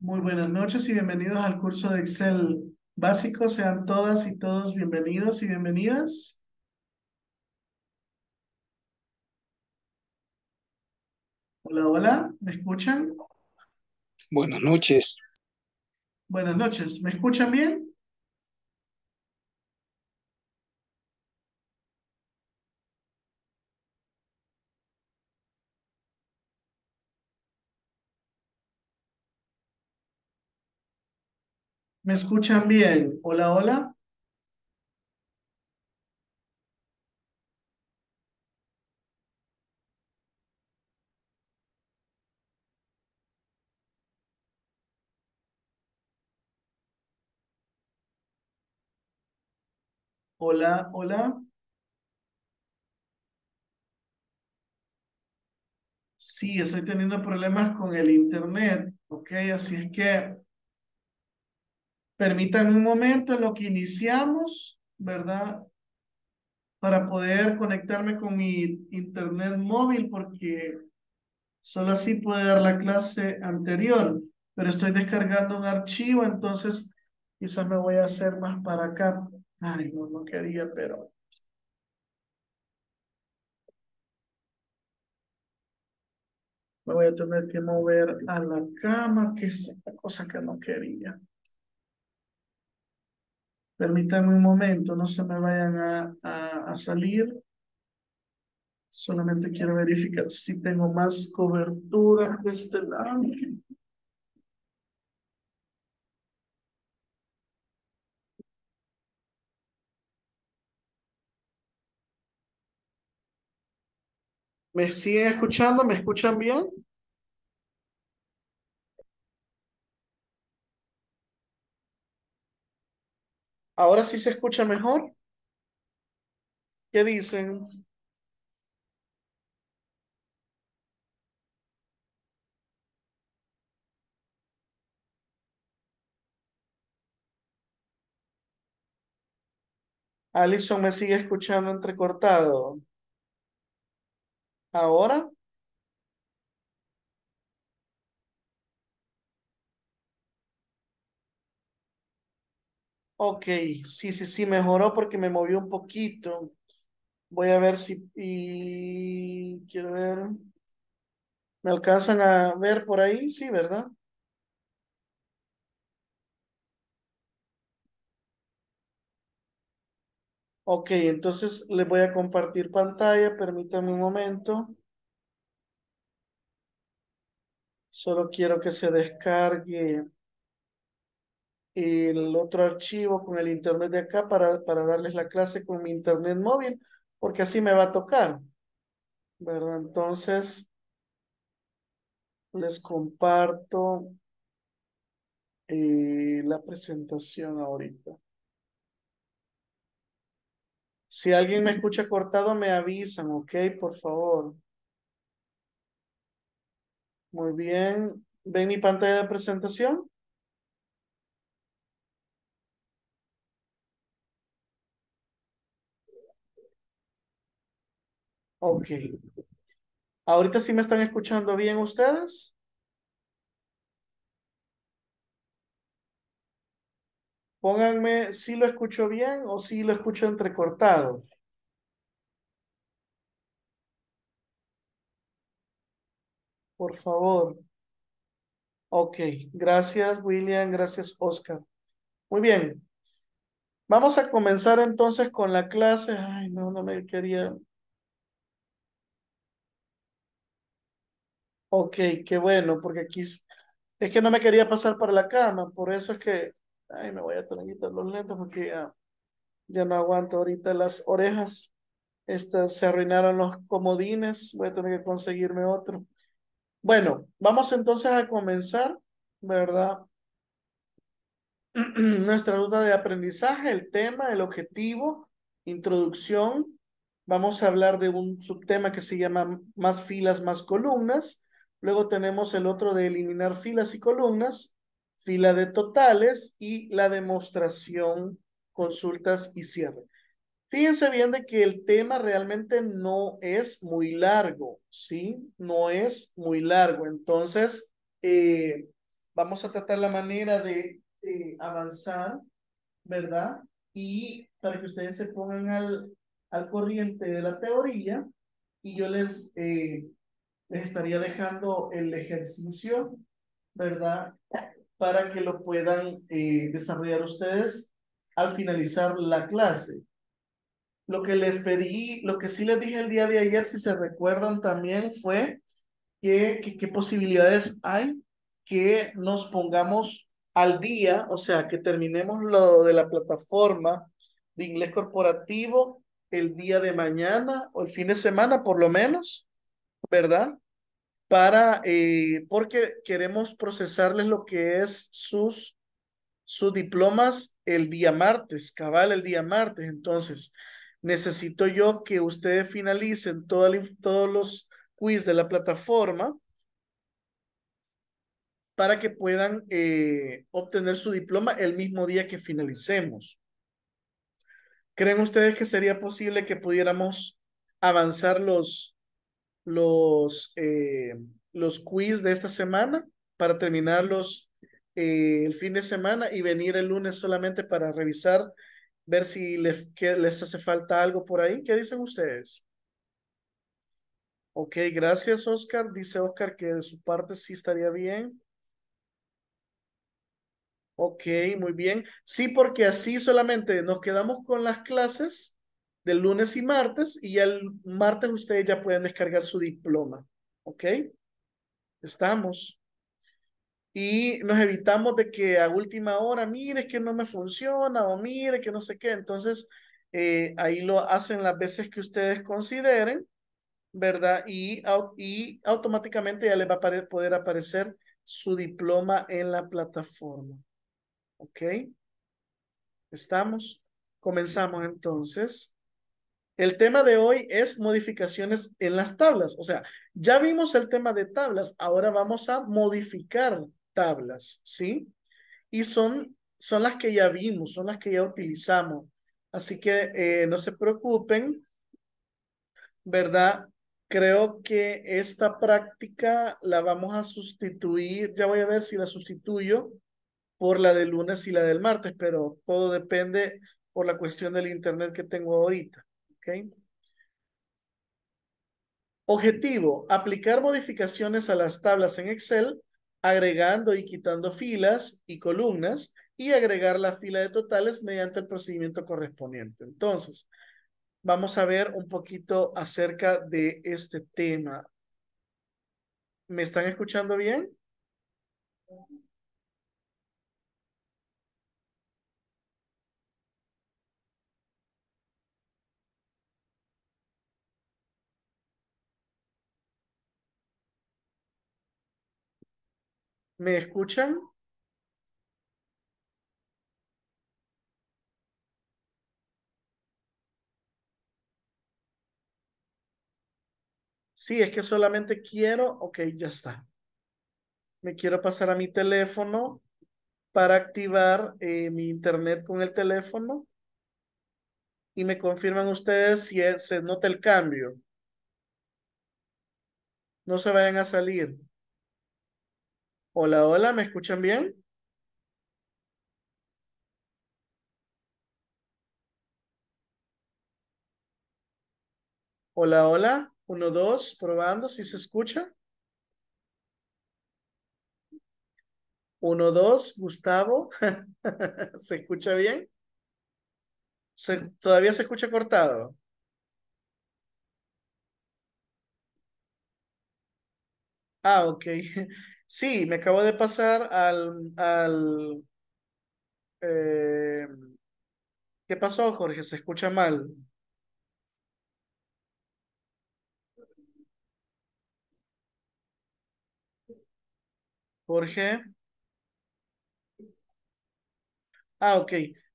Muy buenas noches y bienvenidos al curso de Excel básico. Sean todas y todos bienvenidos y bienvenidas. Hola, hola, ¿me escuchan? Buenas noches. Buenas noches, ¿me escuchan bien? ¿Me escuchan bien? Hola, hola. Hola, hola. Sí, estoy teniendo problemas con el internet, ¿ok? Así es que Permítanme un momento en lo que iniciamos, ¿verdad? Para poder conectarme con mi internet móvil porque solo así puedo dar la clase anterior, pero estoy descargando un archivo, entonces quizás me voy a hacer más para acá. Ay, no, no quería, pero... Me voy a tener que mover a la cama, que es otra cosa que no quería. Permítanme un momento, no se me vayan a, salir. Solamente quiero verificar si tengo más cobertura de este lado. ¿Me siguen escuchando? ¿Me escuchan bien? Ahora sí se escucha mejor. ¿Qué dicen? Alison me sigue escuchando entrecortado. ¿Ahora? Ok, sí, sí, sí, mejoró porque me movió un poquito. Voy a ver si... Y... Quiero ver... ¿Me alcanzan a ver por ahí? Sí, ¿verdad? Ok, entonces les voy a compartir pantalla. Permítanme un momento. Solo quiero que se descargue el otro archivo con el internet de acá para, para darles la clase con mi internet móvil, porque así me va a tocar. ¿Verdad? Entonces, les comparto eh, la presentación ahorita. Si alguien me escucha cortado, me avisan, ¿ok? Por favor. Muy bien. ¿Ven mi pantalla de presentación? Ok. ¿Ahorita sí me están escuchando bien ustedes? Pónganme si lo escucho bien o si lo escucho entrecortado. Por favor. Ok, gracias William, gracias Oscar. Muy bien. Vamos a comenzar entonces con la clase. Ay, no, no me quería Ok, qué bueno, porque aquí es, que no me quería pasar para la cama, por eso es que, ay, me voy a tener que quitar los lentes porque ya, ya no aguanto ahorita las orejas. Estas, se arruinaron los comodines, voy a tener que conseguirme otro. Bueno, vamos entonces a comenzar, ¿verdad? Nuestra ruta de aprendizaje, el tema, el objetivo, introducción. Vamos a hablar de un subtema que se llama más filas, más columnas. Luego tenemos el otro de eliminar filas y columnas, fila de totales y la demostración, consultas y cierre. Fíjense bien de que el tema realmente no es muy largo, ¿sí? No es muy largo. Entonces, eh, vamos a tratar la manera de eh, avanzar, ¿verdad? Y para que ustedes se pongan al, al corriente de la teoría y yo les... Eh, les estaría dejando el ejercicio, ¿verdad? Para que lo puedan eh, desarrollar ustedes al finalizar la clase. Lo que les pedí, lo que sí les dije el día de ayer, si se recuerdan también, fue que, qué posibilidades hay que nos pongamos al día, o sea, que terminemos lo de la plataforma de inglés corporativo el día de mañana o el fin de semana por lo menos ¿verdad? Para, eh, porque queremos procesarles lo que es sus, sus diplomas el día martes, cabal el día martes. Entonces, necesito yo que ustedes finalicen todos los quiz de la plataforma para que puedan eh, obtener su diploma el mismo día que finalicemos. ¿Creen ustedes que sería posible que pudiéramos avanzar los, los, eh, los quiz de esta semana para terminarlos eh, el fin de semana y venir el lunes solamente para revisar, ver si les, que les hace falta algo por ahí. ¿Qué dicen ustedes? Ok, gracias Oscar. Dice Oscar que de su parte sí estaría bien. Ok, muy bien. Sí, porque así solamente nos quedamos con las clases del lunes y martes y el martes ustedes ya pueden descargar su diploma. ¿Ok? Estamos. Y nos evitamos de que a última hora, mire, que no me funciona o mire, que no sé qué. Entonces, eh, ahí lo hacen las veces que ustedes consideren, ¿verdad? Y, y automáticamente ya les va a poder aparecer su diploma en la plataforma. ¿Ok? ¿Estamos? Comenzamos entonces. El tema de hoy es modificaciones en las tablas. O sea, ya vimos el tema de tablas, ahora vamos a modificar tablas, ¿sí? Y son, son las que ya vimos, son las que ya utilizamos. Así que eh, no se preocupen, ¿verdad? Creo que esta práctica la vamos a sustituir, ya voy a ver si la sustituyo por la del lunes y la del martes, pero todo depende por la cuestión del internet que tengo ahorita. Objetivo, aplicar modificaciones a las tablas en Excel, agregando y quitando filas y columnas y agregar la fila de totales mediante el procedimiento correspondiente. Entonces, vamos a ver un poquito acerca de este tema. ¿Me están escuchando bien? ¿Me escuchan? Sí, es que solamente quiero, ok, ya está. Me quiero pasar a mi teléfono para activar eh, mi internet con el teléfono. Y me confirman ustedes si se nota el cambio. No se vayan a salir. Hola, hola, ¿me escuchan bien? Hola, hola, uno, dos, probando si se escucha. Uno, dos, Gustavo, ¿se escucha bien? ¿Todavía se escucha cortado? Ah, ok. Sí, me acabo de pasar al... al em, ¿Qué pasó, Jorge? Se escucha mal. Jorge. Ah, ok.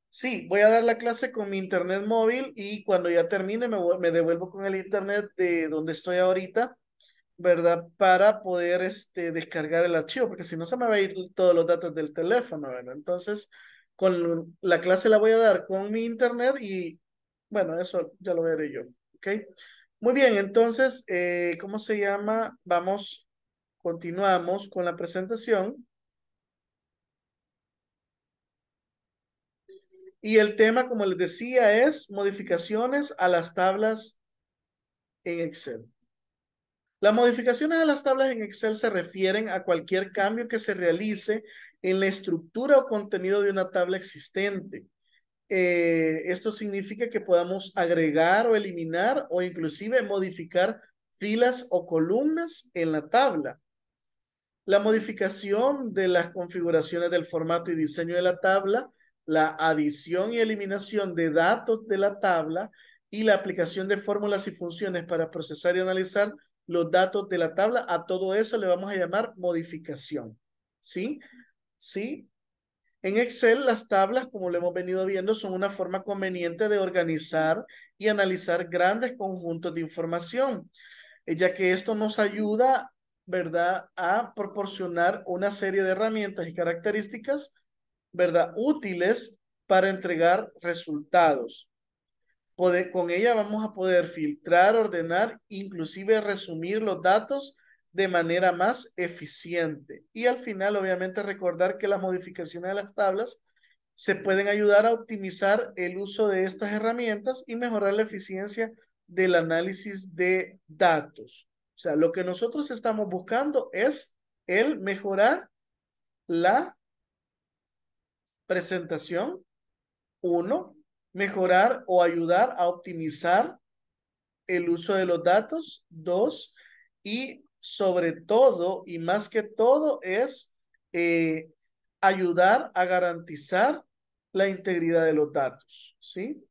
Sí, voy a dar la clase con mi internet móvil y cuando ya termine me, me devuelvo con el internet de donde estoy ahorita ¿verdad? Para poder este, descargar el archivo, porque si no se me va a ir todos los datos del teléfono, ¿verdad? Entonces, con la clase la voy a dar con mi internet y, bueno, eso ya lo veré yo, ¿ok? Muy bien, entonces, eh, ¿cómo se llama? Vamos, continuamos con la presentación. Y el tema, como les decía, es modificaciones a las tablas en Excel. Las modificaciones a las tablas en Excel se refieren a cualquier cambio que se realice en la estructura o contenido de una tabla existente. Eh, esto significa que podamos agregar o eliminar o inclusive modificar filas o columnas en la tabla. La modificación de las configuraciones del formato y diseño de la tabla, la adición y eliminación de datos de la tabla y la aplicación de fórmulas y funciones para procesar y analizar los datos de la tabla. A todo eso le vamos a llamar modificación. ¿Sí? ¿Sí? En Excel, las tablas, como lo hemos venido viendo, son una forma conveniente de organizar y analizar grandes conjuntos de información, eh, ya que esto nos ayuda, ¿verdad?, a proporcionar una serie de herramientas y características, ¿verdad?, útiles para entregar resultados con ella vamos a poder filtrar, ordenar, inclusive resumir los datos de manera más eficiente. Y al final, obviamente, recordar que las modificaciones de las tablas se pueden ayudar a optimizar el uso de estas herramientas y mejorar la eficiencia del análisis de datos. O sea, lo que nosotros estamos buscando es el mejorar la presentación, uno, mejorar o ayudar a optimizar el uso de los datos. Dos, y sobre todo y más que todo es eh, ayudar a garantizar la integridad de los datos, ¿sí?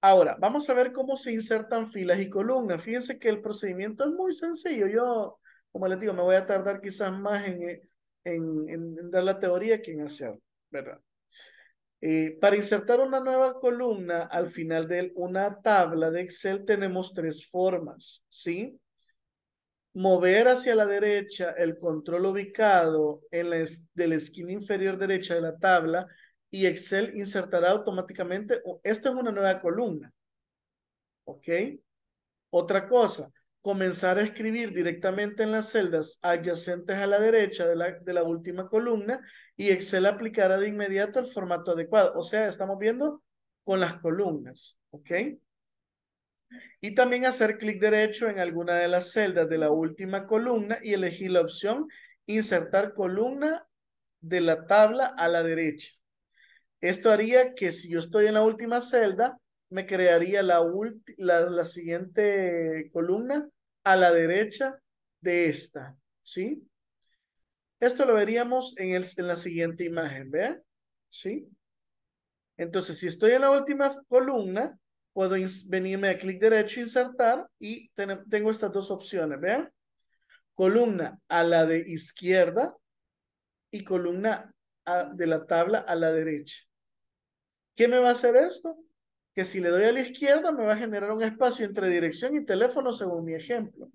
Ahora, vamos a ver cómo se insertan filas y columnas. Fíjense que el procedimiento es muy sencillo. Yo, como les digo, me voy a tardar quizás más en, eh, en, en dar la teoría que en hacerlo. ¿verdad? Eh, para insertar una nueva columna al final de una tabla de Excel tenemos tres formas, ¿sí? Mover hacia la derecha el control ubicado en la de la esquina inferior derecha de la tabla y Excel insertará automáticamente. Esta es una nueva columna, ¿ok? Otra cosa, comenzar a escribir directamente en las celdas adyacentes a la derecha de la, de la última columna y Excel aplicará de inmediato el formato adecuado. O sea, estamos viendo con las columnas, ¿ok? Y también hacer clic derecho en alguna de las celdas de la última columna y elegir la opción insertar columna de la tabla a la derecha. Esto haría que si yo estoy en la última celda, me crearía la, la, la siguiente columna a la derecha de esta, ¿sí? Esto lo veríamos en, el, en la siguiente imagen, ¿ve? ¿Sí? Entonces, si estoy en la última columna, puedo venirme a clic derecho, insertar y tengo estas dos opciones, ¿ve? Columna a la de izquierda y columna de la tabla a la derecha. ¿Qué me va a hacer esto? que si le doy a la izquierda me va a generar un espacio entre dirección y teléfono según mi ejemplo.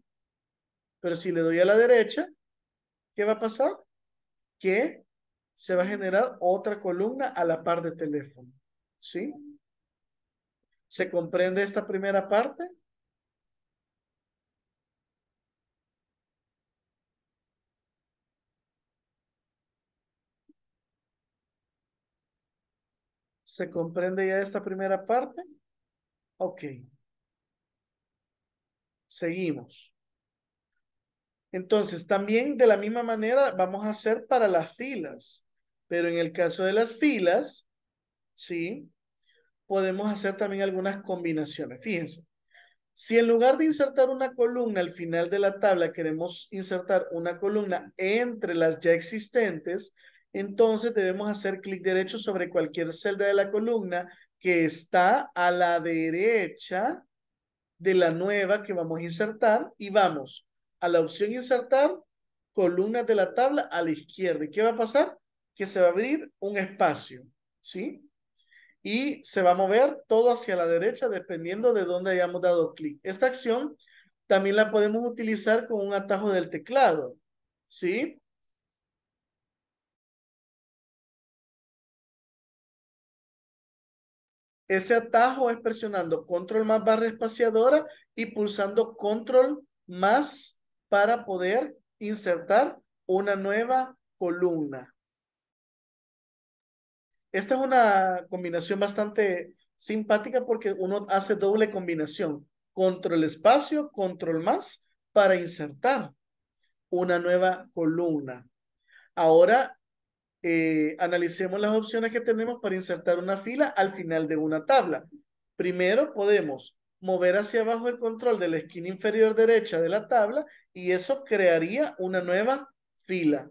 Pero si le doy a la derecha, ¿qué va a pasar? Que se va a generar otra columna a la par de teléfono. ¿Sí? ¿Se comprende esta primera parte? ¿Se comprende ya esta primera parte? Ok. Seguimos. Entonces, también de la misma manera vamos a hacer para las filas. Pero en el caso de las filas, ¿sí? Podemos hacer también algunas combinaciones. Fíjense. Si en lugar de insertar una columna al final de la tabla, queremos insertar una columna entre las ya existentes, entonces debemos hacer clic derecho sobre cualquier celda de la columna que está a la derecha de la nueva que vamos a insertar y vamos a la opción insertar columnas de la tabla a la izquierda. ¿Y qué va a pasar? Que se va a abrir un espacio, ¿sí? Y se va a mover todo hacia la derecha dependiendo de dónde hayamos dado clic. Esta acción también la podemos utilizar con un atajo del teclado, ¿sí? Ese atajo es presionando control más barra espaciadora y pulsando control más para poder insertar una nueva columna. Esta es una combinación bastante simpática porque uno hace doble combinación. Control espacio, control más para insertar una nueva columna. Ahora eh, analicemos las opciones que tenemos para insertar una fila al final de una tabla. Primero podemos mover hacia abajo el control de la esquina inferior derecha de la tabla y eso crearía una nueva fila.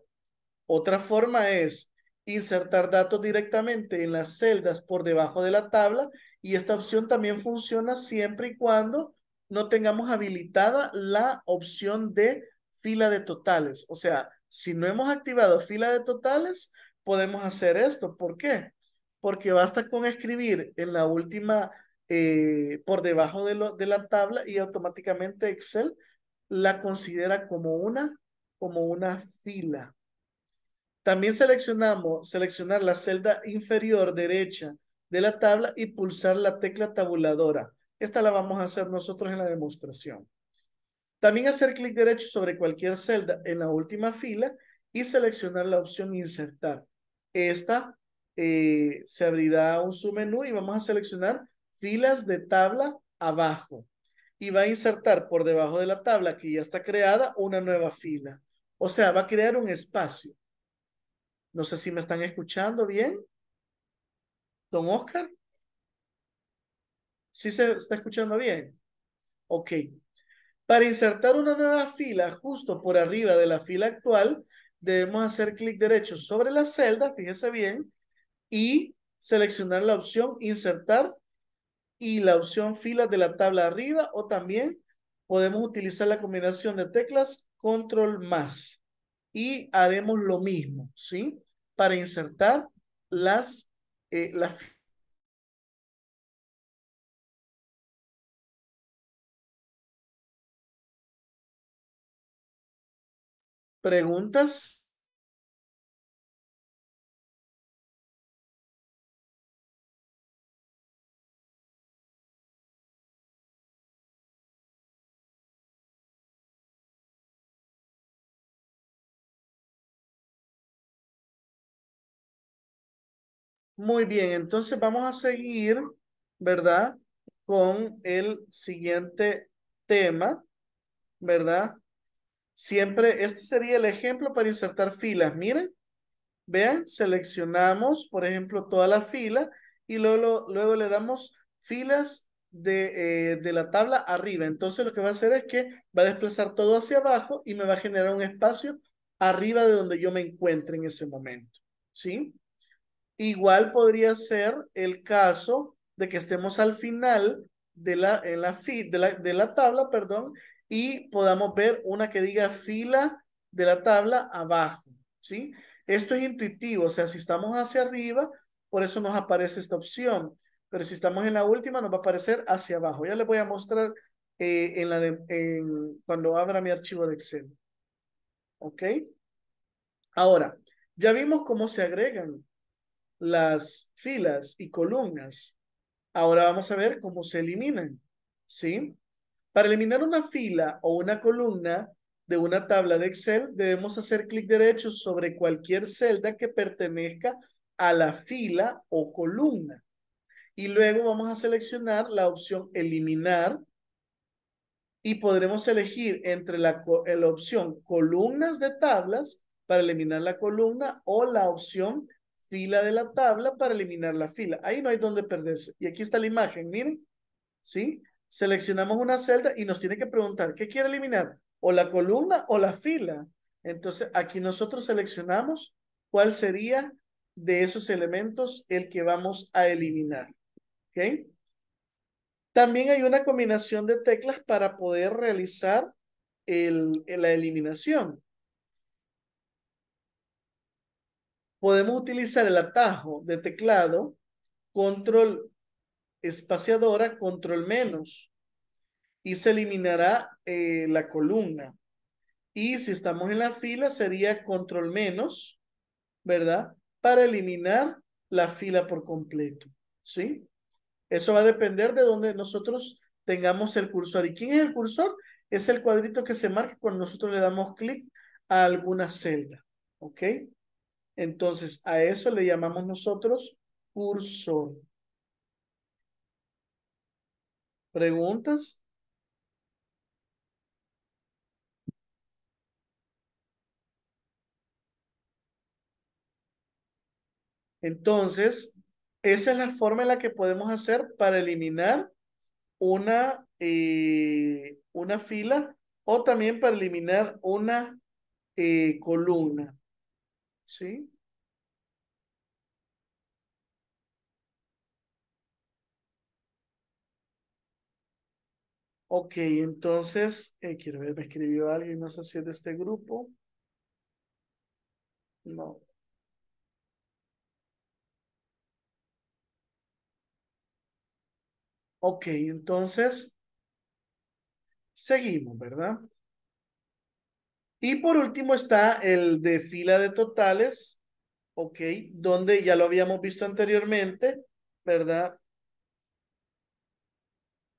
Otra forma es insertar datos directamente en las celdas por debajo de la tabla y esta opción también funciona siempre y cuando no tengamos habilitada la opción de fila de totales. O sea, si no hemos activado fila de totales, podemos hacer esto. ¿Por qué? Porque basta con escribir en la última, eh, por debajo de, de la tabla y automáticamente Excel la considera como una, como una fila. También seleccionamos, seleccionar la celda inferior derecha de la tabla y pulsar la tecla tabuladora. Esta la vamos a hacer nosotros en la demostración. También hacer clic derecho sobre cualquier celda en la última fila y seleccionar la opción insertar. Esta eh, se abrirá un submenú y vamos a seleccionar filas de tabla abajo. Y va a insertar por debajo de la tabla que ya está creada una nueva fila. O sea, va a crear un espacio. No sé si me están escuchando bien. Don Oscar. ¿Sí se está escuchando bien? Ok. Para insertar una nueva fila justo por arriba de la fila actual, debemos hacer clic derecho sobre la celda, fíjese bien, y seleccionar la opción insertar y la opción Fila de la tabla arriba o también podemos utilizar la combinación de teclas control más y haremos lo mismo, ¿sí? Para insertar las, eh, las ¿Preguntas? Muy bien, entonces vamos a seguir, ¿verdad? Con el siguiente tema, ¿verdad? Siempre, este sería el ejemplo para insertar filas. Miren, vean, seleccionamos, por ejemplo, toda la fila y luego, luego le damos filas eh, de, la tabla arriba. Entonces lo que va a hacer es que va a desplazar todo hacia abajo y me va a generar un espacio arriba de donde yo me encuentre en ese momento. ¿Sí? Igual podría ser el caso de que estemos al final de la, de la, de la tabla, perdón, y podamos ver una que diga fila de la tabla abajo, ¿sí? Esto es intuitivo, o sea, si estamos hacia arriba, por eso nos aparece esta opción, pero si estamos en la última, nos va a aparecer hacia abajo. Ya les voy a mostrar eh, cuando abra mi archivo de Excel. ¿Ok? Ahora, ya vimos cómo se agregan las filas y columnas. Ahora vamos a ver cómo se eliminan. ¿Sí? Para eliminar una fila o una columna de una tabla de Excel, debemos hacer clic derecho sobre cualquier celda que pertenezca a la fila o columna. Y luego vamos a seleccionar la opción eliminar y podremos elegir entre la, eh, opción columnas de tablas para eliminar la columna o la opción fila de la tabla para eliminar la fila. Ahí no hay donde perderse. Y aquí está la imagen, miren. ¿Sí? seleccionamos una celda y nos tiene que preguntar, ¿qué quiere eliminar? ¿O la columna o la fila? Entonces, aquí nosotros seleccionamos cuál sería de esos elementos el que vamos a eliminar. ¿Ok? También hay una combinación de teclas para poder realizar el, la eliminación. Podemos utilizar el atajo de teclado, control espaciadora, control menos, y se eliminará eh, la columna. Y si estamos en la fila, sería control menos, ¿verdad? Para eliminar la fila por completo, ¿sí? Eso va a depender de donde nosotros tengamos el cursor. ¿Y quién es el cursor? Es el cuadrito que se marca cuando nosotros le damos clic a alguna celda, ¿ok? Entonces, a eso le llamamos nosotros cursor. ¿Preguntas? Entonces, esa es la forma en la que podemos hacer para eliminar una, eh, una fila o también para eliminar una eh, columna. ¿Sí? Ok, entonces, eh, quiero ver, me escribió alguien, no sé si es de este grupo. No. Ok, entonces, seguimos, ¿verdad? Y por último está el de fila de totales, ok, donde ya lo habíamos visto anteriormente, ¿verdad?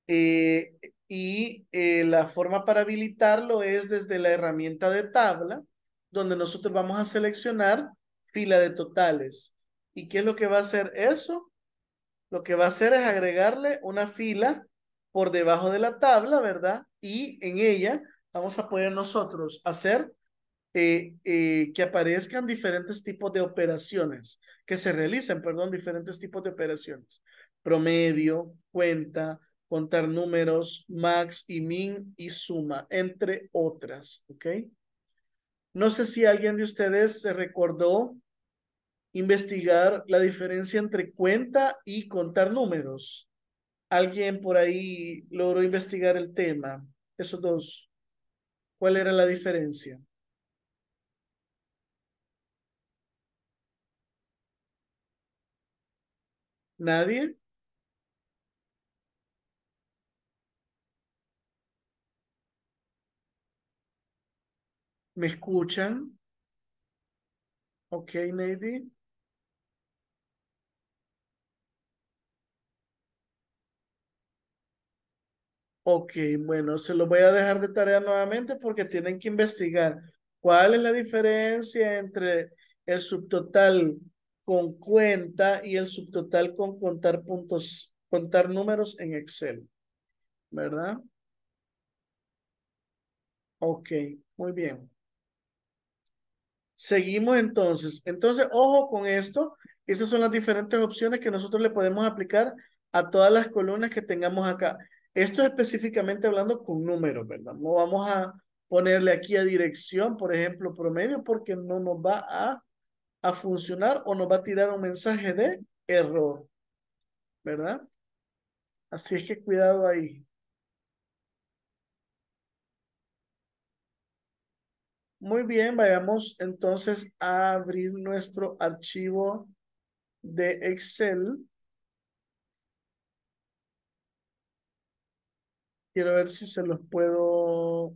Eh, y eh, la forma para habilitarlo es desde la herramienta de tabla, donde nosotros vamos a seleccionar fila de totales. ¿Y qué es lo que va a hacer eso? Lo que va a hacer es agregarle una fila por debajo de la tabla, ¿verdad? Y en ella vamos a poder nosotros hacer eh, eh, que aparezcan diferentes tipos de operaciones, que se realicen, perdón, diferentes tipos de operaciones. Promedio, cuenta, contar números, max y min y suma, entre otras, ¿ok? No sé si alguien de ustedes se recordó investigar la diferencia entre cuenta y contar números. ¿Alguien por ahí logró investigar el tema? Esos dos. ¿Cuál era la diferencia? ¿Nadie? ¿Me escuchan? Ok, Neidy. Ok, bueno, se lo voy a dejar de tarea nuevamente porque tienen que investigar cuál es la diferencia entre el subtotal con cuenta y el subtotal con contar puntos, contar números en Excel, ¿verdad? Ok, muy bien. Seguimos entonces. Entonces, ojo con esto. Esas son las diferentes opciones que nosotros le podemos aplicar a todas las columnas que tengamos acá. Esto específicamente hablando con números, ¿verdad? No vamos a ponerle aquí a dirección, por ejemplo, promedio, porque no nos va a, a funcionar o nos va a tirar un mensaje de error, ¿verdad? Así es que cuidado ahí. Muy bien, vayamos entonces a abrir nuestro archivo de Excel. Quiero ver si se los puedo...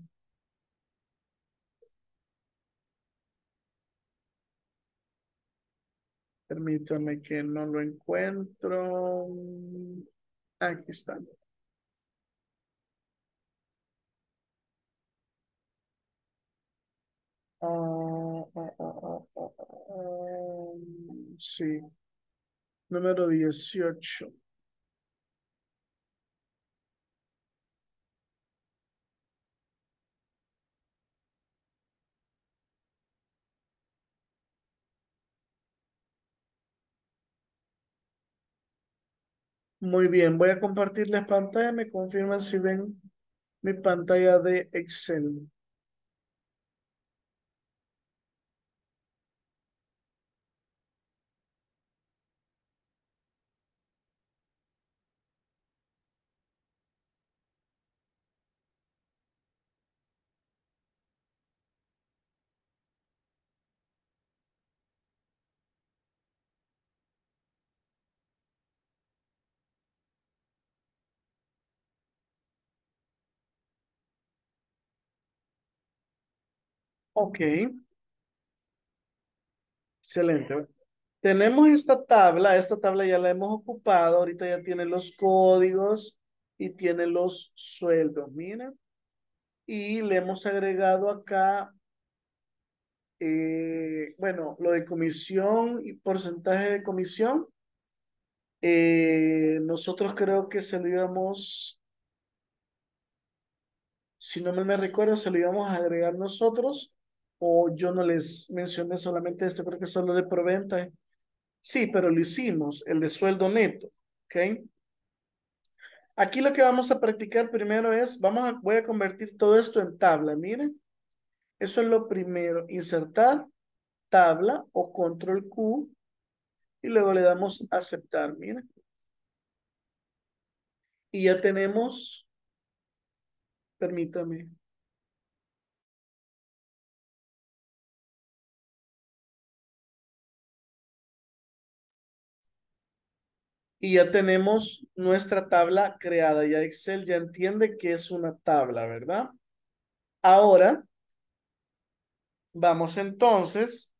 Permítanme que no lo encuentro. Aquí está. sí. Número dieciocho. Muy bien, voy a compartirles pantalla. Me confirman si ven mi pantalla de Excel. Ok, excelente. Tenemos esta tabla, esta tabla ya la hemos ocupado, ahorita ya tiene los códigos y tiene los sueldos, miren. Y le hemos agregado acá, eh, bueno, lo de comisión y porcentaje de comisión. Eh, nosotros creo que se lo íbamos, si no me recuerdo, se lo íbamos a agregar nosotros o yo no les mencioné solamente esto, creo que solo de proventa. Sí, pero lo hicimos, el de sueldo neto, ¿ok? Aquí lo que vamos a practicar primero es, vamos a, voy a convertir todo esto en tabla, miren. Eso es lo primero, insertar tabla o control Q y luego le damos aceptar, miren. Y ya tenemos, permítame, y ya tenemos nuestra tabla creada. Ya Excel ya entiende que es una tabla, ¿verdad? Ahora, vamos entonces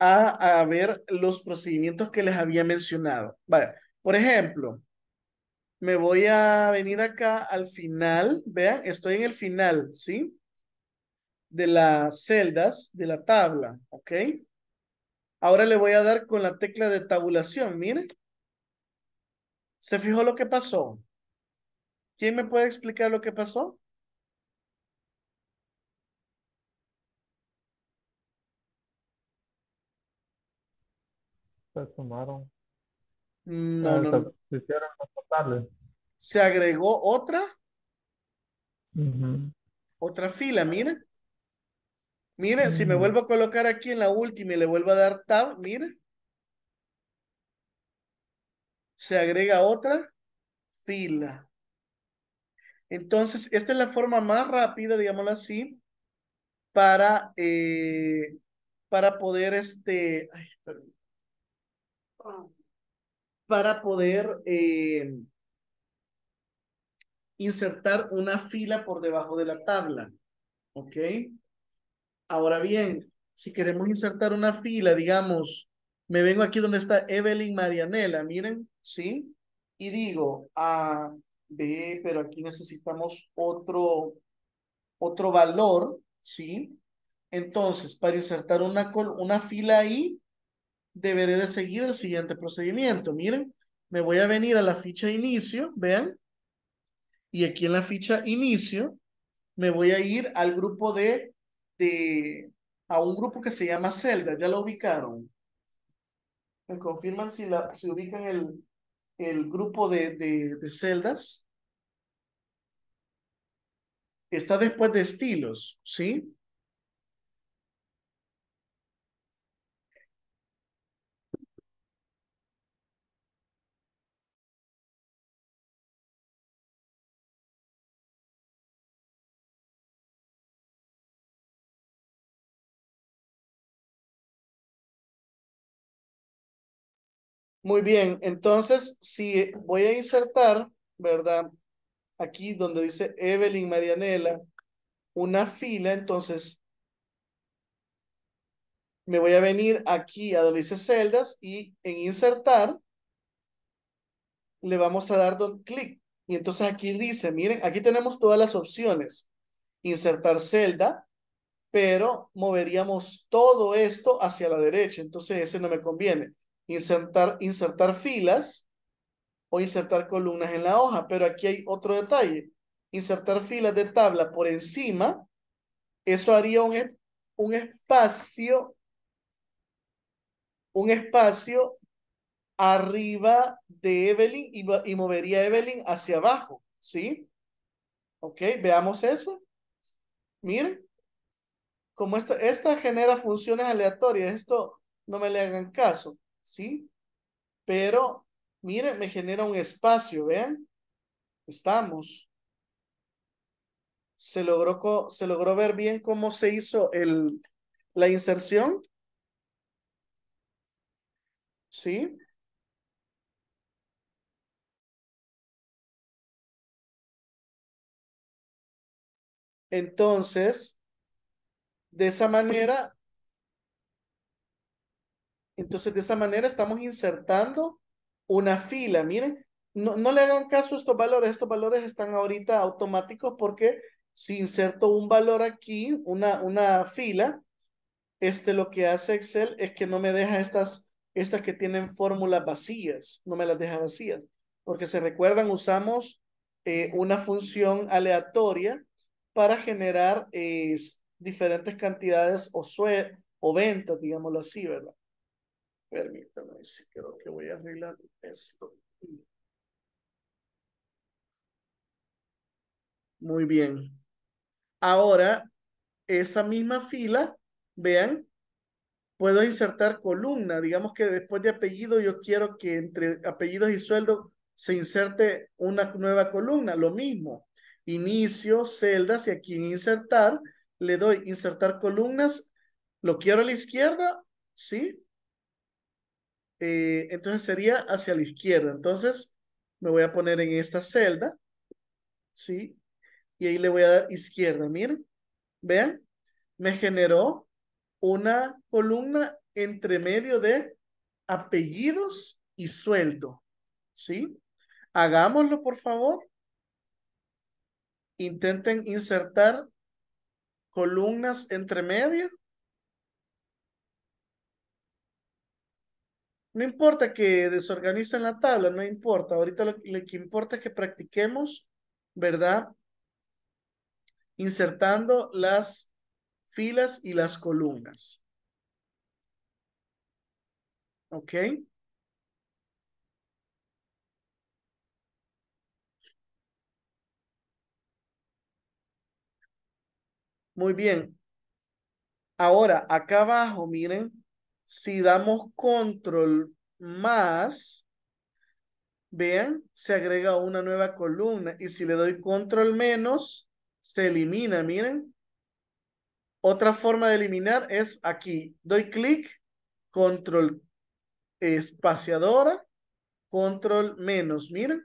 a, ver los procedimientos que les había mencionado. Vaya, por ejemplo, me voy a venir acá al final, vean, estoy en el final, ¿sí? De las celdas de la tabla, ¿ok? Ahora le voy a dar con la tecla de tabulación, miren. ¿Se fijó lo que pasó? ¿Quién me puede explicar lo que pasó? Se sumaron. No, no, Se hicieron los Se agregó otra. Otra fila, mire. Mire, si me vuelvo a colocar aquí en la última y le vuelvo a dar tab, mire se agrega otra fila. Entonces, esta es la forma más rápida, digámoslo así, para, eh, para poder este, para poder eh, insertar una fila por debajo de la tabla. ¿Ok? Ahora bien, si queremos insertar una fila, digamos, me vengo aquí donde está Evelyn Marianela, miren, ¿sí? Y digo, ah, ve, pero aquí necesitamos otro, otro valor, ¿sí? Entonces, para insertar una, una fila ahí, deberé de seguir el siguiente procedimiento. Miren, me voy a venir a la ficha inicio, vean. Y aquí en la ficha inicio, me voy a ir al grupo de, de a un grupo que se llama celda, ya lo ubicaron me confirman si, la, si ubican el, el grupo de, de celdas. Está después de estilos, ¿sí? Muy bien, entonces si voy a insertar, ¿verdad? Aquí donde dice Evelyn Marianela, una fila, entonces me voy a venir aquí a donde dice celdas y en insertar le vamos a dar un clic. Y entonces aquí dice, miren, aquí tenemos todas las opciones. Insertar celda, pero moveríamos todo esto hacia la derecha. Entonces ese no me conviene insertar, insertar filas o insertar columnas en la hoja. Pero aquí hay otro detalle. Insertar filas de tabla por encima, eso haría un, un espacio, un espacio arriba de Evelyn y, movería Evelyn hacia abajo, ¿sí? Ok, veamos eso. Miren, como esta, esta genera funciones aleatorias, esto no me le hagan caso. ¿sí? Pero, miren, me genera un espacio, ¿vean? Estamos. ¿Se logró, se logró ver bien cómo se hizo el, la inserción? ¿Sí? Entonces, de esa manera entonces, de esa manera estamos insertando una fila. Miren, no, no le hagan caso a estos valores. Estos valores están ahorita automáticos porque si inserto un valor aquí, una, una fila, este lo que hace Excel es que no me deja estas, estas que tienen fórmulas vacías, no me las deja vacías. Porque se recuerdan, usamos eh, una función aleatoria para generar eh, diferentes cantidades o, o ventas, digámoslo así, ¿verdad? permítanme si creo que voy a arreglar esto. Muy bien. Ahora, esa misma fila, vean, puedo insertar columna. Digamos que después de apellido, yo quiero que entre apellidos y sueldo se inserte una nueva columna. Lo mismo, inicio, celdas, y aquí en insertar, le doy insertar columnas. Lo quiero a la izquierda, ¿sí? Eh, entonces sería hacia la izquierda. Entonces me voy a poner en esta celda, ¿sí? Y ahí le voy a dar izquierda, miren, vean, me generó una columna entre medio de apellidos y sueldo, ¿sí? Hagámoslo, por favor. Intenten insertar columnas entre medio No importa que desorganicen la tabla, no importa. Ahorita lo, que importa es que practiquemos, ¿verdad? Insertando las filas y las columnas. ¿Ok? Muy bien. Ahora, acá abajo, miren, si damos control más, vean, se agrega una nueva columna. Y si le doy control menos, se elimina, miren. Otra forma de eliminar es aquí. Doy clic, control espaciadora, control menos, miren.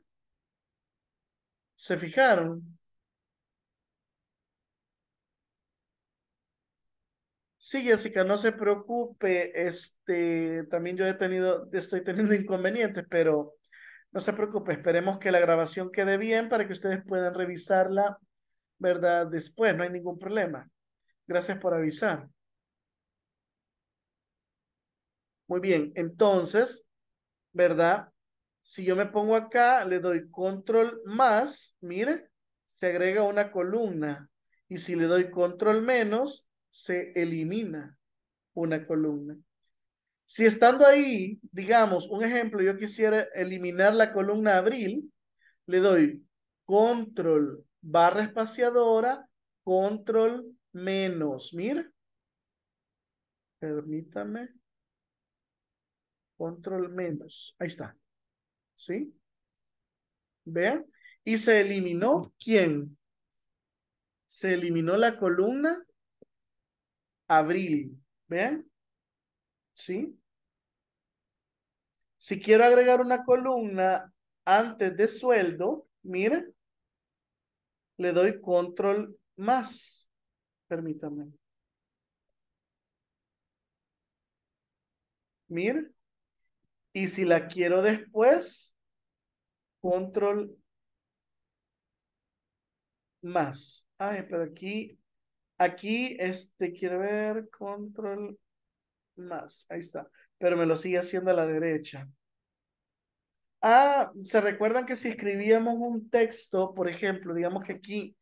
¿Se fijaron? Sí, Jessica, no se preocupe. Este, también yo he tenido, estoy teniendo inconvenientes, pero no se preocupe. Esperemos que la grabación quede bien para que ustedes puedan revisarla, ¿verdad? Después, no hay ningún problema. Gracias por avisar. Muy bien, entonces, ¿verdad? Si yo me pongo acá, le doy control más, mire, se agrega una columna. Y si le doy control menos, se elimina una columna. Si estando ahí, digamos, un ejemplo, yo quisiera eliminar la columna abril, le doy control barra espaciadora, control menos, mira. Permítame. Control menos, ahí está. ¿Sí? Vean, y se eliminó, ¿quién? Se eliminó la columna abril. ¿Vean? ¿Sí? Si quiero agregar una columna antes de sueldo, miren, le doy control más. Permítame. Miren. Y si la quiero después, control más. Ay, pero aquí Aquí, este, quiero ver, control más, ahí está, pero me lo sigue haciendo a la derecha. Ah, ¿se recuerdan que si escribíamos un texto, por ejemplo, digamos que aquí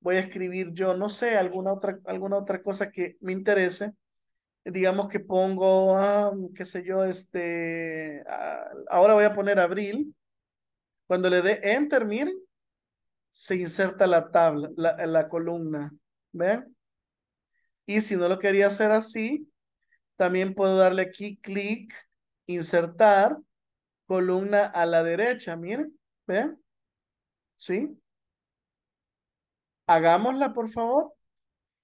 voy a escribir yo, no sé, alguna otra, alguna otra cosa que me interese, digamos que pongo, ah, qué sé yo, este, ah, ahora voy a poner abril, cuando le dé enter, miren, se inserta la tabla, la, la columna, ¿ven? Y si no lo quería hacer así, también puedo darle aquí clic, insertar, columna a la derecha, miren, vean, ¿sí? Hagámosla, por favor,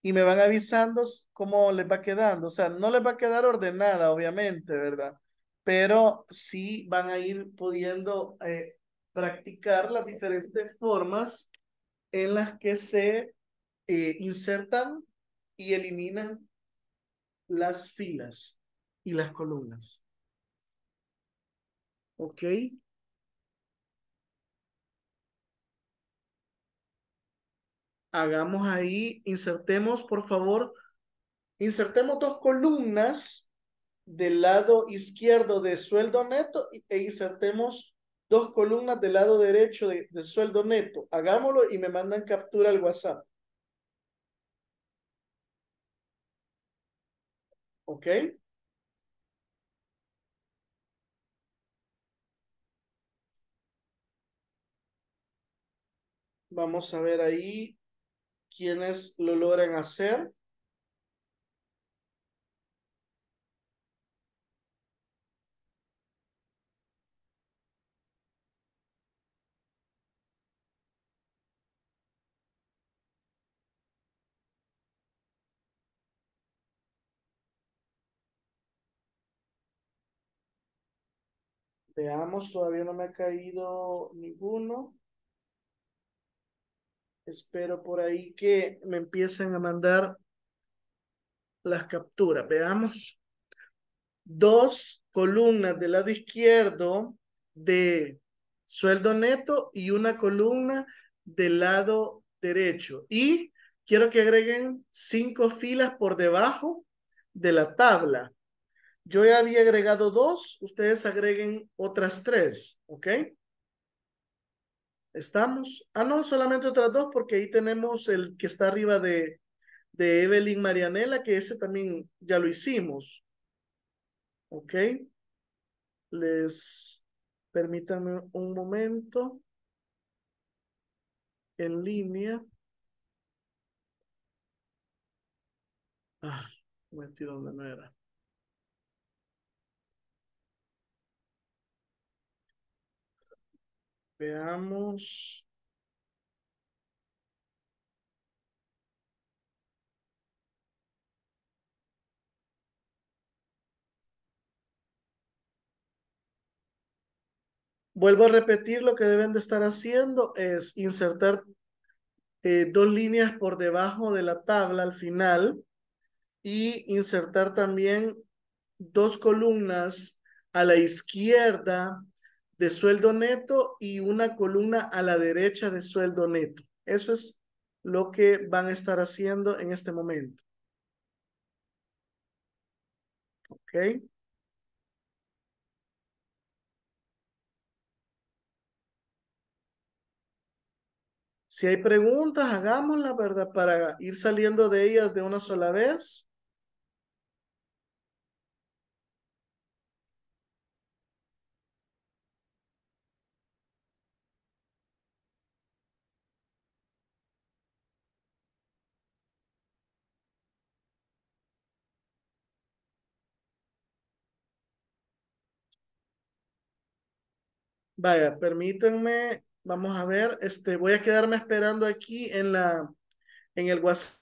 y me van avisando cómo les va quedando, o sea, no les va a quedar ordenada, obviamente, ¿verdad? Pero sí van a ir pudiendo eh, practicar las diferentes formas en las que se eh, insertan y elimina las filas y las columnas. ¿Ok? Hagamos ahí, insertemos por favor, insertemos dos columnas del lado izquierdo de sueldo neto e insertemos dos columnas del lado derecho de, de sueldo neto. Hagámoslo y me mandan captura al WhatsApp. Okay, Vamos a ver ahí quiénes lo logran hacer. Veamos, todavía no me ha caído ninguno. Espero por ahí que me empiecen a mandar las capturas. Veamos. Dos columnas del lado izquierdo de sueldo neto y una columna del lado derecho. Y quiero que agreguen cinco filas por debajo de la tabla. Yo ya había agregado dos, ustedes agreguen otras tres, ¿ok? ¿Estamos? Ah, no, solamente otras dos, porque ahí tenemos el que está arriba de, de Evelyn Marianela, que ese también ya lo hicimos. ¿Ok? Les permítanme un momento. En línea. Ah, me metí donde no era. Veamos. Vuelvo a repetir, lo que deben de estar haciendo es insertar eh, dos líneas por debajo de la tabla al final y insertar también dos columnas a la izquierda de sueldo neto y una columna a la derecha de sueldo neto. Eso es lo que van a estar haciendo en este momento. ¿Ok? Si hay preguntas, hagámoslas, ¿verdad? Para ir saliendo de ellas de una sola vez. Vaya, permítanme, vamos a ver, este, voy a quedarme esperando aquí en la, en el WhatsApp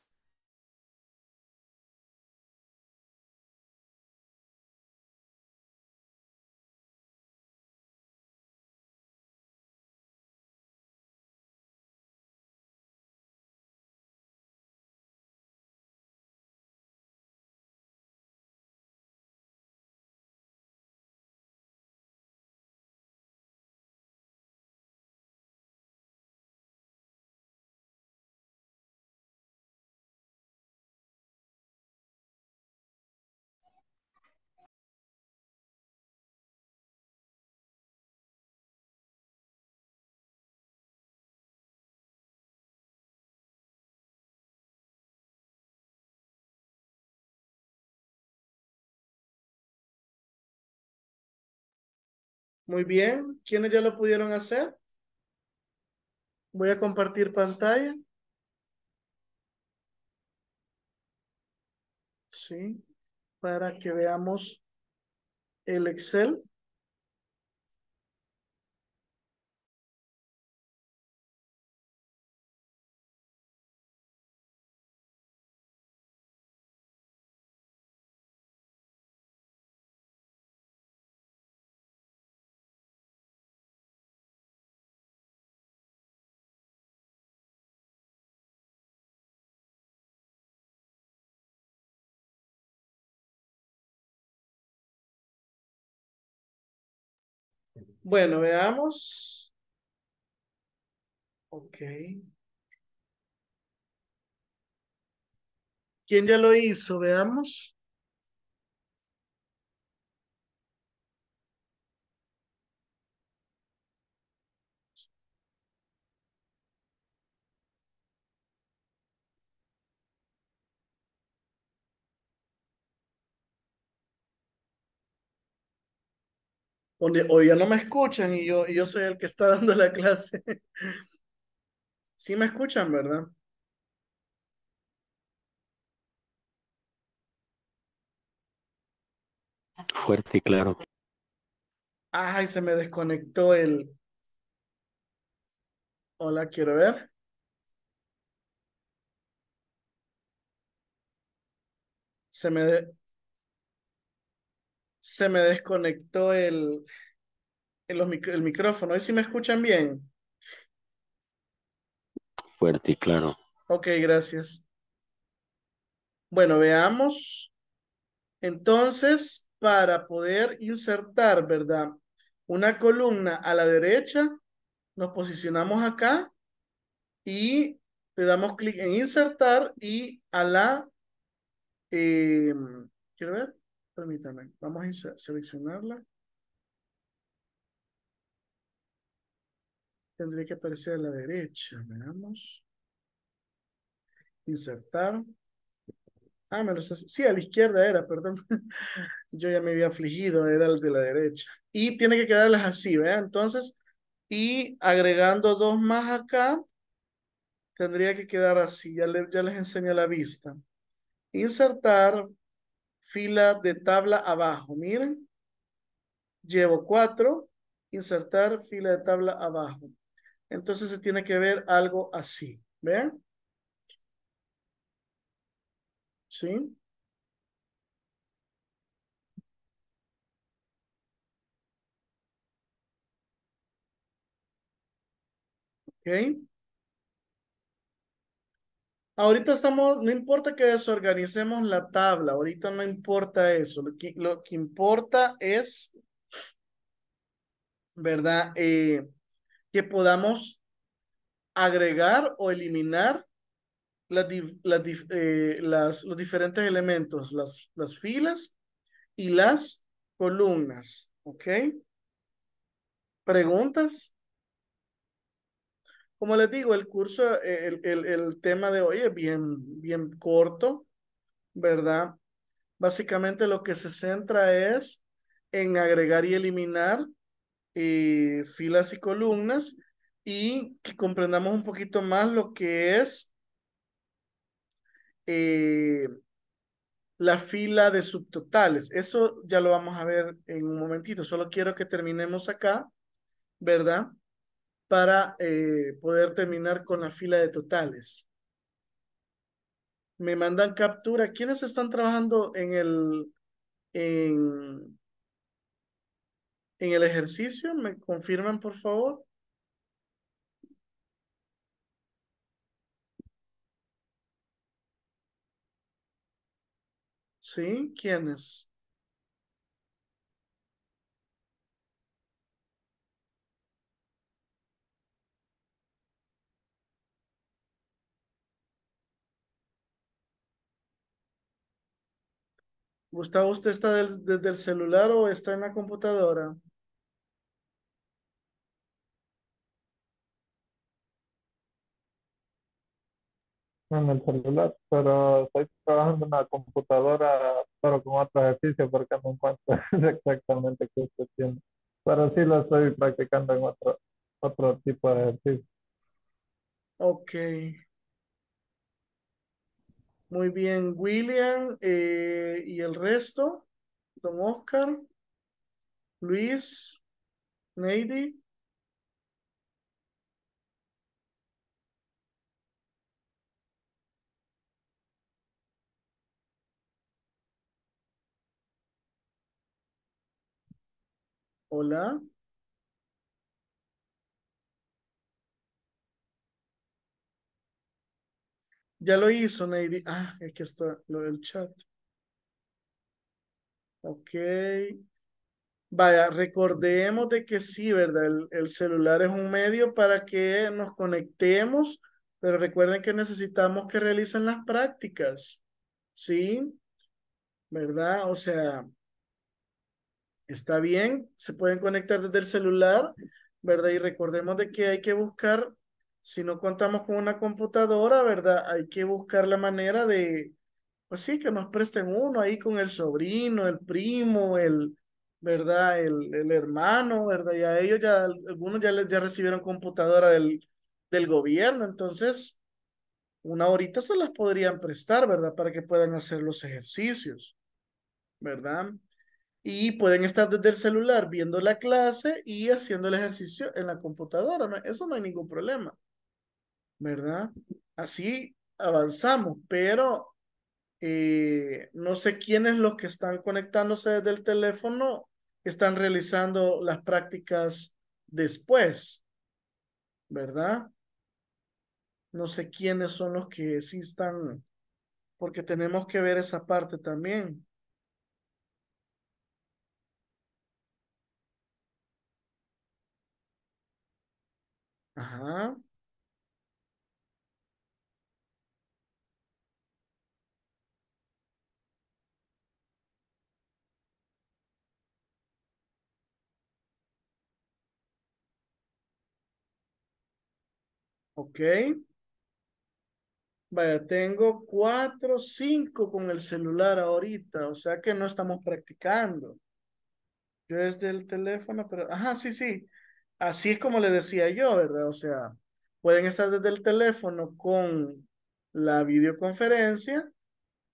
Muy bien. ¿Quiénes ya lo pudieron hacer? Voy a compartir pantalla. Sí, para que veamos el Excel. Bueno, veamos. Ok. ¿Quién ya lo hizo? Veamos. o, ya no me escuchan y yo, yo soy el que está dando la clase. sí me escuchan, ¿verdad? Fuerte y claro. Ay, se me desconectó el... Hola, quiero ver. Se me, se me desconectó el, el, el micrófono. ¿Y si me escuchan bien? Fuerte y claro. Ok, gracias. Bueno, veamos. Entonces, para poder insertar, ¿verdad? Una columna a la derecha, nos posicionamos acá y le damos clic en insertar y a la... Eh, ¿Quiero ver? permítame vamos a seleccionarla. Tendría que aparecer a la derecha, veamos. Insertar. Ah, me lo Sí, a la izquierda era, perdón. Yo ya me había afligido, era el de la derecha. Y tiene que quedarlas así, ¿verdad? Entonces, y agregando dos más acá, tendría que quedar así. Ya, ya les enseño la vista. Insertar, fila de tabla abajo. Miren, llevo cuatro insertar fila de tabla abajo. Entonces se tiene que ver algo así. ¿Vean? ¿Sí? Ok. Ahorita estamos, no importa que desorganicemos la tabla, ahorita no importa eso, lo que, importa es, ¿verdad? Eh, que podamos agregar o eliminar las, eh, las, los diferentes elementos, las, las filas y las columnas, ¿ok? ¿Preguntas? como les digo, el curso, eh, el, tema de hoy es bien, bien corto, ¿verdad? Básicamente lo que se centra es en agregar y eliminar eh, filas y columnas y que comprendamos un poquito más lo que es eh, la fila de subtotales. Eso ya lo vamos a ver en un momentito. Solo quiero que terminemos acá, ¿verdad? para eh, poder terminar con la fila de totales. Me mandan captura. ¿Quiénes están trabajando en el, en, en el ejercicio? ¿Me confirman, por favor? ¿Sí? ¿Quiénes? Gustavo, ¿usted está desde el celular o está en la computadora? En el celular, pero estoy trabajando en la computadora, pero con otro ejercicio porque no encuentro exactamente qué estoy haciendo, Pero sí lo estoy practicando en otro, otro tipo de ejercicio. Ok. Muy bien, William eh, y el resto, don Oscar, Luis, Neidy. Hola. Ya lo hizo, Neidy. Ah, aquí está lo del chat. Ok. Vaya, recordemos de que sí, ¿verdad? El, el, celular es un medio para que nos conectemos, pero recuerden que necesitamos que realicen las prácticas, ¿sí? ¿Verdad? O sea, está bien, se pueden conectar desde el celular, ¿verdad? Y recordemos de que hay que buscar si no contamos con una computadora, ¿verdad? Hay que buscar la manera de, pues sí, que nos presten uno ahí con el sobrino, el primo, el, ¿verdad? El, el hermano, ¿verdad? Y a ellos ya, algunos ya, ya recibieron computadora del, del gobierno, entonces una horita se las podrían prestar, ¿verdad? Para que puedan hacer los ejercicios, ¿verdad? Y pueden estar desde el celular viendo la clase y haciendo el ejercicio en la computadora, ¿no? Eso no hay ningún problema. ¿verdad? Así avanzamos, pero eh, no sé quiénes los que están conectándose desde el teléfono están realizando las prácticas después, ¿verdad? No sé quiénes son los que sí están, porque tenemos que ver esa parte también. Ajá. Ok. Vaya, tengo cuatro, cinco con el celular ahorita, o sea que no estamos practicando. Yo desde el teléfono, pero, ajá, sí, sí. Así es como le decía yo, ¿verdad? O sea, pueden estar desde el teléfono con la videoconferencia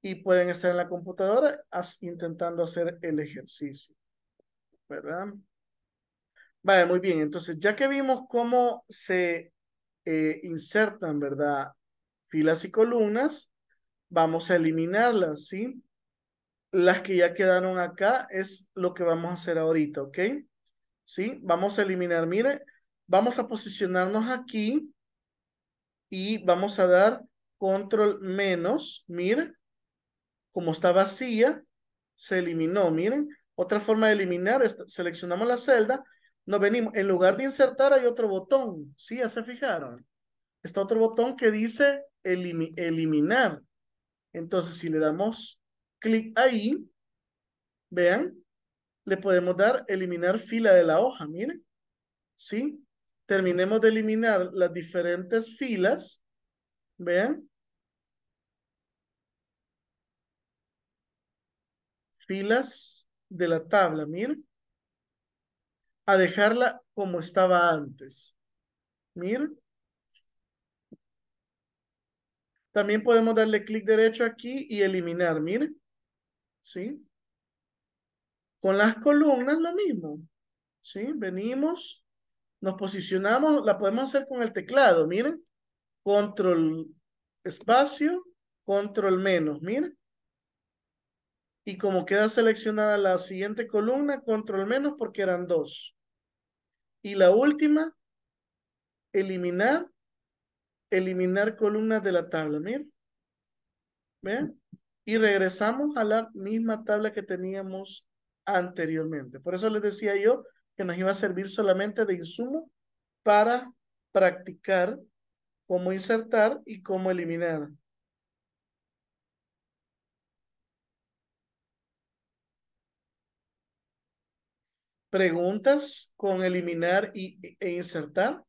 y pueden estar en la computadora intentando hacer el ejercicio, ¿verdad? Vaya, muy bien. Entonces, ya que vimos cómo se eh, insertan, ¿verdad? Filas y columnas, vamos a eliminarlas, ¿sí? Las que ya quedaron acá es lo que vamos a hacer ahorita, ¿ok? ¿Sí? Vamos a eliminar, mire, vamos a posicionarnos aquí y vamos a dar control menos, mire, como está vacía, se eliminó, miren. Otra forma de eliminar, es, seleccionamos la celda, nos venimos, en lugar de insertar hay otro botón, ¿sí? Ya se fijaron. Está otro botón que dice eliminar. Entonces, si le damos clic ahí, vean, le podemos dar eliminar fila de la hoja, miren. ¿Sí? Terminemos de eliminar las diferentes filas. Vean. Filas de la tabla, miren a dejarla como estaba antes. Miren. También podemos darle clic derecho aquí y eliminar, miren. ¿Sí? Con las columnas lo mismo. ¿Sí? Venimos, nos posicionamos, la podemos hacer con el teclado, miren. Control espacio, control menos, miren y como queda seleccionada la siguiente columna, control menos porque eran dos. Y la última, eliminar, eliminar columnas de la tabla, miren. ¿Ven? Y regresamos a la misma tabla que teníamos anteriormente. Por eso les decía yo que nos iba a servir solamente de insumo para practicar cómo insertar y cómo eliminar. preguntas con eliminar y, e, e insertar?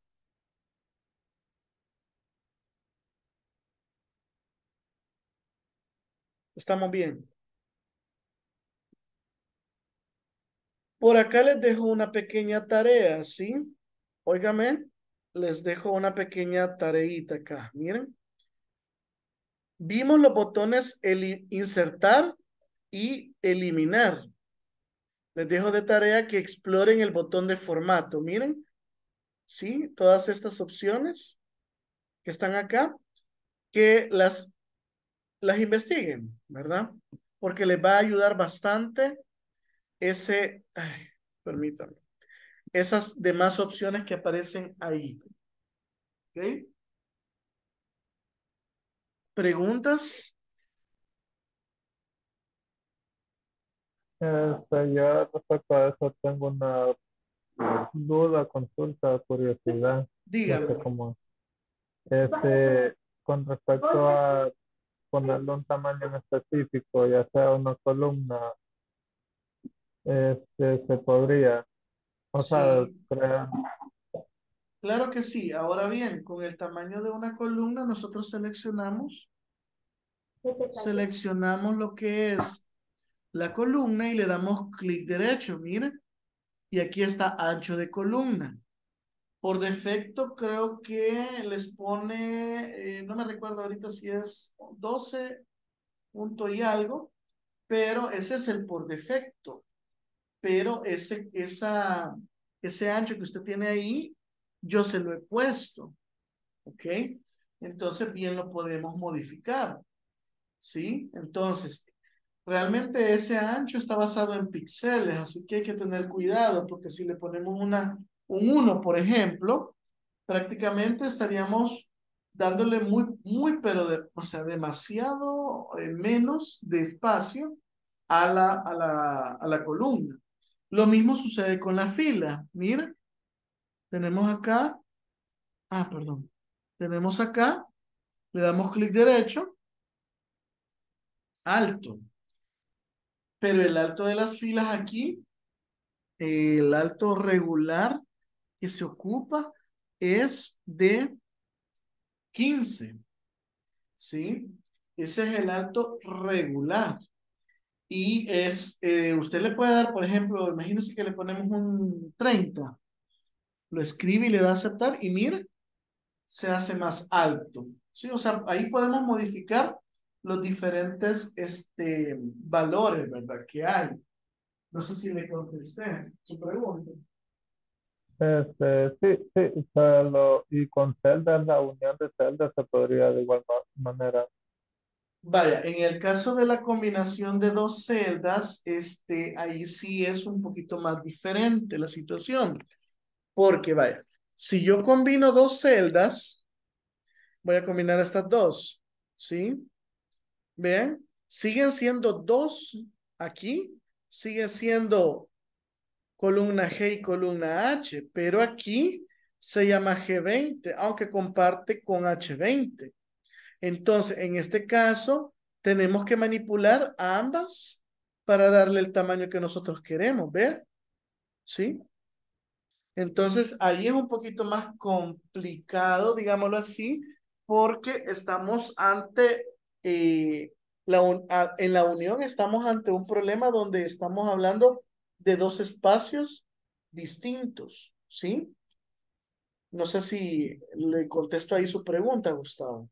¿Estamos bien? Por acá les dejo una pequeña tarea, ¿sí? Óigame, les dejo una pequeña tareita acá, miren. Vimos los botones insertar y eliminar. Les dejo de tarea que exploren el botón de formato. Miren, ¿sí? Todas estas opciones que están acá, que las, las investiguen, ¿verdad? Porque les va a ayudar bastante ese, permítanme, esas demás opciones que aparecen ahí. ¿Ok? ¿Preguntas? ya respecto a eso tengo una duda, consulta, curiosidad. Dígame. Este, este, con respecto a ponerle un tamaño en específico, ya sea una columna, este, se podría. O sea, Claro que sí. Ahora bien, con el tamaño de una columna, nosotros seleccionamos, seleccionamos lo que es la columna y le damos clic derecho, mira Y aquí está ancho de columna. Por defecto creo que les pone, eh, no me recuerdo ahorita si es 12 punto y algo, pero ese es el por defecto. Pero ese, esa, ese ancho que usted tiene ahí, yo se lo he puesto. ¿Ok? Entonces bien lo podemos modificar. ¿Sí? Entonces, realmente ese ancho está basado en píxeles, así que hay que tener cuidado porque si le ponemos una, un 1, por ejemplo, prácticamente estaríamos dándole muy, muy, pero, o sea, demasiado eh, menos de espacio a la, a, la, a la columna. Lo mismo sucede con la fila. Mira, tenemos acá, ah, perdón, tenemos acá, le damos clic derecho, alto pero el alto de las filas aquí, el alto regular que se ocupa es de 15. ¿Sí? Ese es el alto regular. Y es, eh, usted le puede dar, por ejemplo, imagínese que le ponemos un 30. Lo escribe y le da a aceptar y mire, se hace más alto. ¿Sí? O sea, ahí podemos modificar los diferentes este, valores, ¿verdad? Que hay. No sé si le contesté su pregunta. Este, sí, sí, y con celdas, la unión de celdas se podría de igual manera. Vaya, en el caso de la combinación de dos celdas, este, ahí sí es un poquito más diferente la situación. Porque, vaya, si yo combino dos celdas, voy a combinar estas dos, ¿sí? Vean, siguen siendo dos aquí, siguen siendo columna G y columna H, pero aquí se llama G20, aunque comparte con H20. Entonces, en este caso, tenemos que manipular ambas para darle el tamaño que nosotros queremos, ¿ver? ¿Sí? Entonces, ahí es un poquito más complicado, digámoslo así, porque estamos ante eh, la en la unión estamos ante un problema donde estamos hablando de dos espacios distintos, ¿sí? No sé si le contesto ahí su pregunta, Gustavo.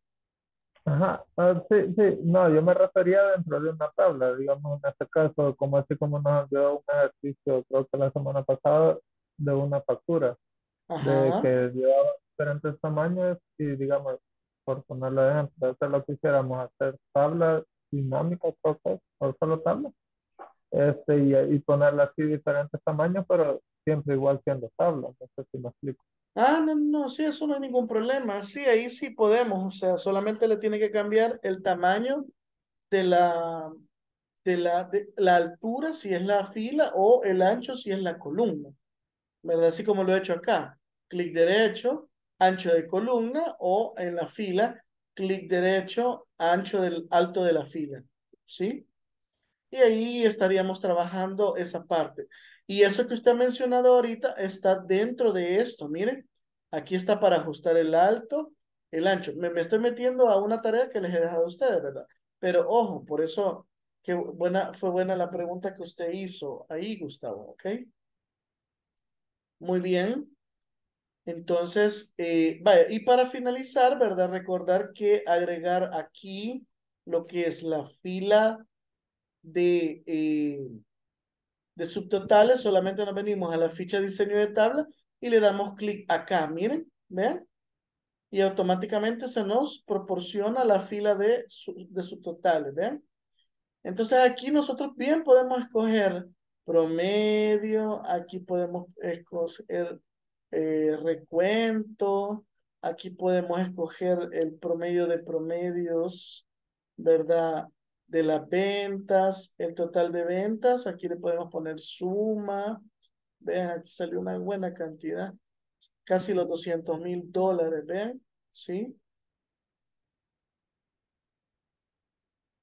Ajá, ah, sí, sí, no, yo me refería dentro de una tabla, digamos en este caso, como así como nos dio un ejercicio, creo que la semana pasada, de una factura, de que llevaba diferentes tamaños y digamos, por ponerlo de ejemplo, eso lo que quisiéramos hacer, tablas dinámicas, por solo tablas, este, y, y ponerlas así diferentes tamaños, pero siempre igual siendo tablas, no sé si me explico. Ah, no, no, sí, eso no hay ningún problema. Sí, ahí sí podemos. O sea, solamente le tiene que cambiar el tamaño de la, de la, de la altura, si es la fila, o el ancho, si es la columna. ¿Verdad? Así como lo he hecho acá. Clic derecho, ancho de columna o en la fila, clic derecho, ancho del alto de la fila. ¿Sí? Y ahí estaríamos trabajando esa parte. Y eso que usted ha mencionado ahorita está dentro de esto. Miren, aquí está para ajustar el alto, el ancho. Me, estoy metiendo a una tarea que les he dejado a ustedes, ¿verdad? Pero ojo, por eso que buena, fue buena la pregunta que usted hizo ahí, Gustavo, ¿ok? Muy bien. Entonces, eh, vaya, y para finalizar, ¿verdad? Recordar que agregar aquí lo que es la fila de, eh, de subtotales, solamente nos venimos a la ficha diseño de tabla y le damos clic acá, miren, ven Y automáticamente se nos proporciona la fila de, de subtotales, ven Entonces aquí nosotros bien podemos escoger promedio, aquí podemos escoger eh, recuento. Aquí podemos escoger el promedio de promedios, ¿verdad? De las ventas, el total de ventas. Aquí le podemos poner suma. Vean, aquí salió una buena cantidad. Casi los 200 mil dólares, ¿ven? ¿Sí?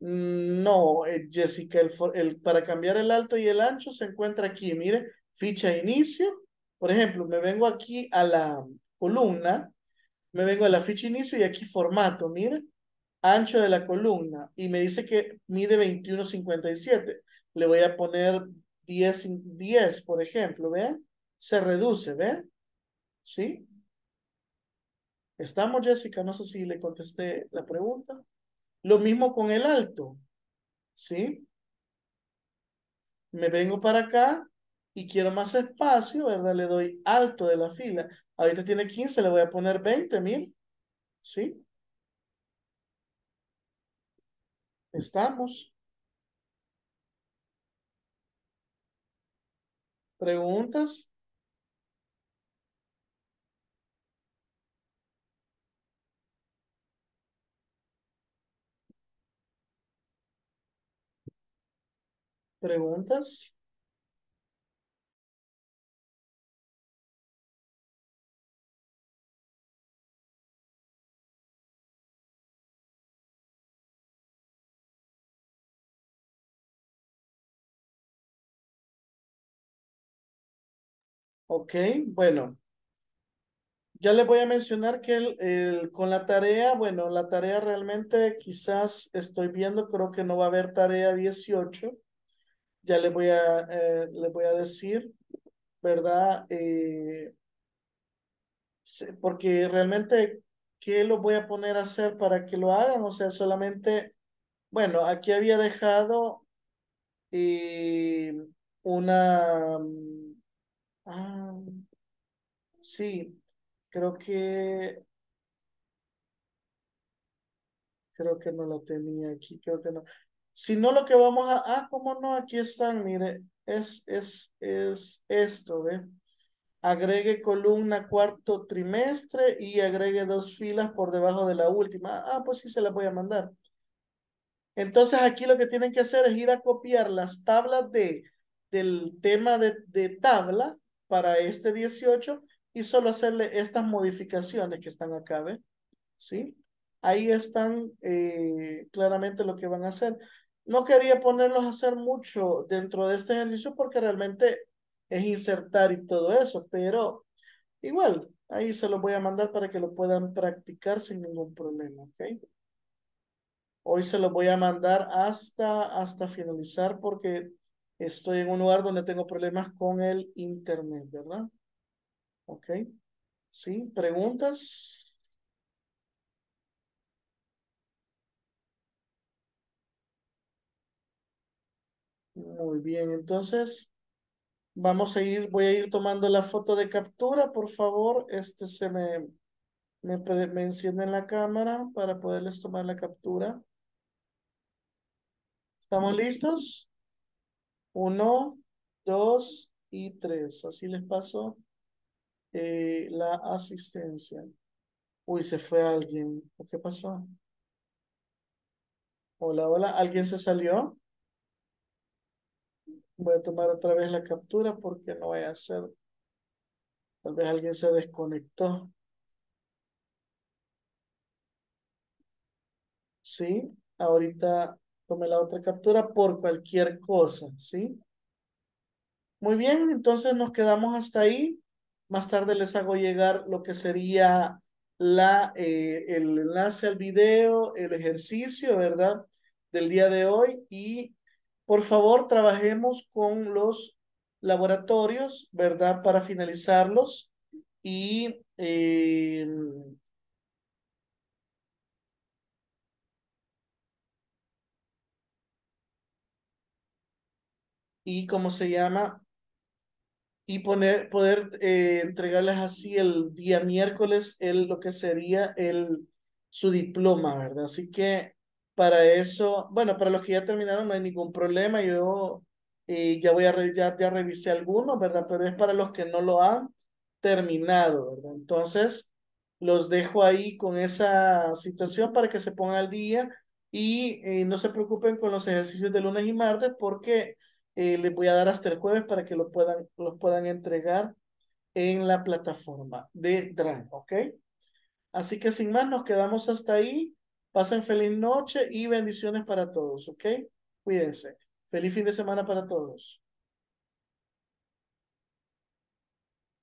Mm, no, eh, Jessica, el, para cambiar el alto y el ancho se encuentra aquí. Mire, ficha inicio por ejemplo, me vengo aquí a la columna, me vengo a la ficha inicio y aquí formato, mire ancho de la columna y me dice que mide 21.57. Le voy a poner 10, 10, por ejemplo, ¿ven? se reduce, ¿ven? ¿sí? ¿Estamos, Jessica? No sé si le contesté la pregunta. Lo mismo con el alto, ¿sí? Me vengo para acá y quiero más espacio, ¿verdad? Le doy alto de la fila. Ahorita tiene quince, le voy a poner veinte mil. ¿Sí? Estamos. ¿Preguntas? ¿Preguntas? Ok, bueno. Ya les voy a mencionar que el, con la tarea, bueno, la tarea realmente quizás estoy viendo, creo que no va a haber tarea 18. Ya les voy a, eh, voy a decir, ¿verdad? Eh, porque realmente, ¿qué lo voy a poner a hacer para que lo hagan? O sea, solamente, bueno, aquí había dejado eh, una Ah, sí, creo que creo que no lo tenía aquí, creo que no. Si no, lo que vamos a, ah, cómo no, aquí están, mire, es, es, es esto, ¿ve? Agregue columna cuarto trimestre y agregue dos filas por debajo de la última. Ah, ah pues sí, se las voy a mandar. Entonces aquí lo que tienen que hacer es ir a copiar las tablas de, del tema de, de tabla, para este 18 y solo hacerle estas modificaciones que están acá, ¿Sí? Ahí están eh, claramente lo que van a hacer. No quería ponerlos a hacer mucho dentro de este ejercicio porque realmente es insertar y todo eso, pero igual, ahí se los voy a mandar para que lo puedan practicar sin ningún problema, ¿ok? Hoy se los voy a mandar hasta, hasta finalizar porque estoy en un lugar donde tengo problemas con el internet, ¿verdad? Ok. ¿Sí? ¿Preguntas? Muy bien, entonces vamos a ir, voy a ir tomando la foto de captura, por favor. Este se me, me, enciende en la cámara para poderles tomar la captura. ¿Estamos listos? Uno, dos y tres. Así les pasó eh, la asistencia. Uy, se fue alguien. ¿Qué pasó? Hola, hola. ¿Alguien se salió? Voy a tomar otra vez la captura porque no voy a hacer. Tal vez alguien se desconectó. Sí, ahorita Tome la otra captura por cualquier cosa, ¿sí? Muy bien, entonces nos quedamos hasta ahí. Más tarde les hago llegar lo que sería la, eh, el enlace al video, el ejercicio, ¿verdad? Del día de hoy y por favor trabajemos con los laboratorios, ¿verdad? Para finalizarlos y eh, y cómo se llama, y poner, poder eh, entregarles así el día miércoles el, lo que sería el, su diploma, ¿verdad? Así que para eso, bueno, para los que ya terminaron no hay ningún problema, yo eh, ya voy a, ya, revisé algunos, ¿verdad? Pero es para los que no lo han terminado, ¿verdad? Entonces, los dejo ahí con esa situación para que se pongan al día y eh, no se preocupen con los ejercicios de lunes y martes porque eh, les voy a dar hasta el jueves para que puedan, los puedan entregar en la plataforma de DRAM, ¿ok? Así que sin más, nos quedamos hasta ahí. Pasen feliz noche y bendiciones para todos, ¿ok? Cuídense. Feliz fin de semana para todos.